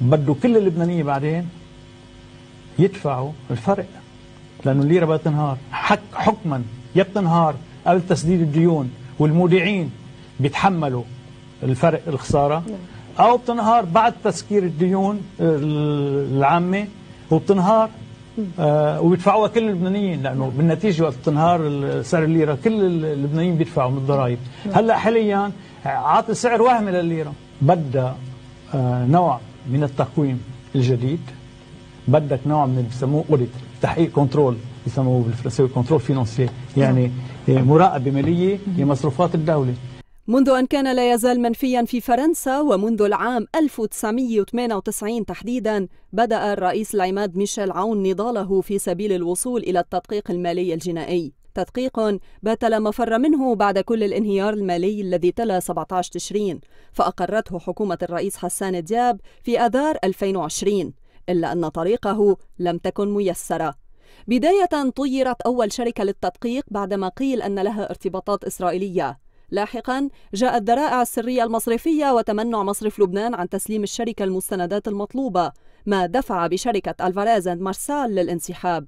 بده كل اللبنانيه بعدين يدفعوا الفرق لانه الليره بدها تنهار حك حكما يا بتنهار قبل تسديد الديون والمودعين بيتحملوا الفرق الخساره نعم. او بتنهار بعد تسكير الديون العامه وبتنهار آه وبيدفعوها كل اللبنانيين لانه بالنتيجه وقت تنهار سعر الليره كل اللبنانيين بيدفعوا من الضرائب نعم. هلا حاليا عاطي سعر وهمي للليره بدها آه نوع من التقويم الجديد بدك نوع من بسموه اوديت تحقيق كنترول بسموه بالفرنسي كنترول فينانسي يعني مراقبه ماليه لمصروفات الدوله منذ أن كان لا يزال منفيا في فرنسا ومنذ العام 1998 تحديدا بدأ الرئيس العماد ميشيل عون نضاله في سبيل الوصول إلى التدقيق المالي الجنائي تدقيق بات لا مفر منه بعد كل الانهيار المالي الذي تلا 17 تشرين فأقرته حكومة الرئيس حسان دياب في آذار 2020 إلا أن طريقه لم تكن ميسرة بداية طيرت أول شركة للتدقيق بعدما قيل أن لها ارتباطات إسرائيلية لاحقا جاءت ذرائع السرية المصرفية وتمنع مصرف لبنان عن تسليم الشركة المستندات المطلوبة ما دفع بشركة ألفاريز مارسال للانسحاب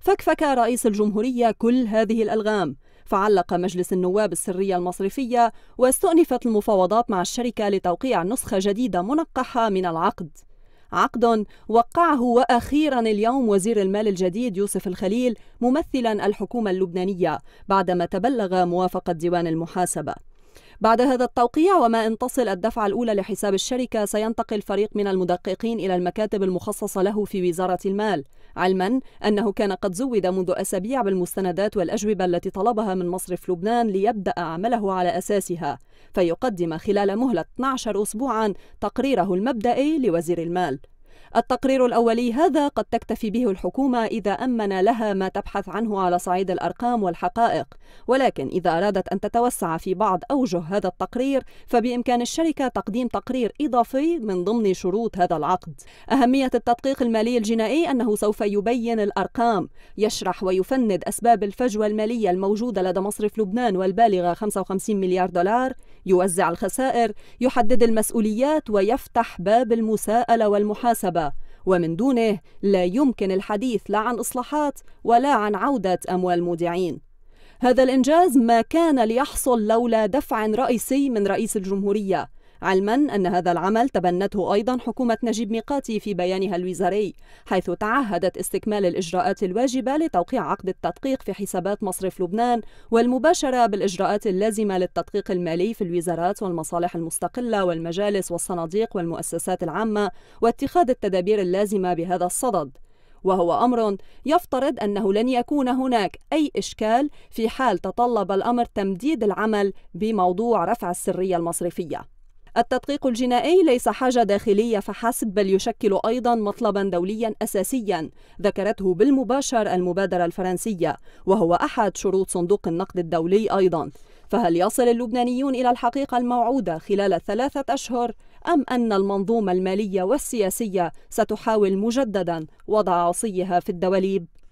فكفك رئيس الجمهورية كل هذه الألغام فعلق مجلس النواب السرية المصرفية واستؤنفت المفاوضات مع الشركة لتوقيع نسخة جديدة منقحة من العقد عقد وقعه واخيرا اليوم وزير المال الجديد يوسف الخليل ممثلا الحكومه اللبنانيه بعدما تبلغ موافقه ديوان المحاسبه بعد هذا التوقيع وما ان تصل الدفعه الاولى لحساب الشركه سينتقل فريق من المدققين الى المكاتب المخصصه له في وزاره المال علما أنه كان قد زود منذ أسابيع بالمستندات والأجوبة التي طلبها من مصرف لبنان ليبدأ عمله على أساسها فيقدم خلال مهلة 12 أسبوعا تقريره المبدئي لوزير المال التقرير الأولي هذا قد تكتفي به الحكومة إذا أمن لها ما تبحث عنه على صعيد الأرقام والحقائق ولكن إذا أرادت أن تتوسع في بعض أوجه هذا التقرير فبإمكان الشركة تقديم تقرير إضافي من ضمن شروط هذا العقد أهمية التدقيق المالي الجنائي أنه سوف يبين الأرقام يشرح ويفند أسباب الفجوة المالية الموجودة لدى مصرف لبنان والبالغة 55 مليار دولار يوزع الخسائر يحدد المسؤوليات ويفتح باب المساءلة والمحاسبة ومن دونه لا يمكن الحديث لا عن إصلاحات ولا عن عودة أموال مودعين هذا الإنجاز ما كان ليحصل لولا دفع رئيسي من رئيس الجمهورية علما أن هذا العمل تبنته أيضا حكومة نجيب ميقاتي في بيانها الوزاري حيث تعهدت استكمال الإجراءات الواجبة لتوقيع عقد التدقيق في حسابات مصرف لبنان والمباشرة بالإجراءات اللازمة للتدقيق المالي في الوزارات والمصالح المستقلة والمجالس والصناديق والمؤسسات العامة واتخاذ التدابير اللازمة بهذا الصدد وهو امر يفترض انه لن يكون هناك اي اشكال في حال تطلب الامر تمديد العمل بموضوع رفع السريه المصرفيه التدقيق الجنائي ليس حاجة داخلية فحسب بل يشكل أيضا مطلبا دوليا أساسيا ذكرته بالمباشر المبادرة الفرنسية وهو أحد شروط صندوق النقد الدولي أيضا فهل يصل اللبنانيون إلى الحقيقة الموعودة خلال ثلاثة أشهر أم أن المنظومة المالية والسياسية ستحاول مجددا وضع عصيها في الدواليب؟